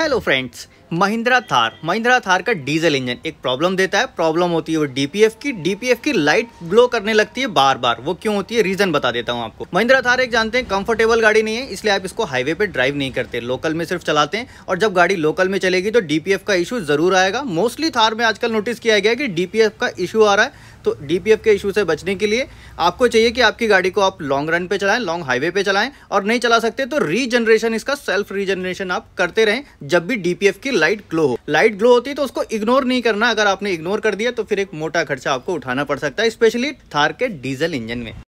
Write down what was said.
hello friends Mahindra Thar Mahindra Thar का diesel engine एक problem देता है प्रॉब्लम होती है वो डीपीएफ की डीपीएफ की लाइट ग्लो करने लगती है बार बार वो क्यों होती है रीजन बता देता हूँ आपको महिंद्रा थार एक जानते हैं कंफर्टेबल गाड़ी नहीं है इसलिए आप इसको हाईवे पे ड्राइव नहीं करते लोकल में सिर्फ चलाते हैं और जब गाड़ी लोकल में चलेगी तो डीपीएफ का इशू जरूर आएगा मोस्टली थार में आजकल नोटिस किया गया कि डीपीएफ का इशू आ रहा है तो डीपीएफ के इशू से बचने के लिए आपको चाहिए कि आपकी गाड़ी को आप लॉन्ग रन पे चलाएं लॉन्ग हाईवे पे चलाएं और नहीं चला सकते तो रीजनरेशन इसका सेल्फ रीजनरेशन आप करते रहें जब भी डीपीएफ की लाइट ग्लो हो लाइट ग्लो होती है तो उसको इग्नोर नहीं करना अगर आपने इग्नोर कर दिया तो फिर एक मोटा खर्चा आपको उठाना पड़ सकता है स्पेशली थार के डीजल इंजन में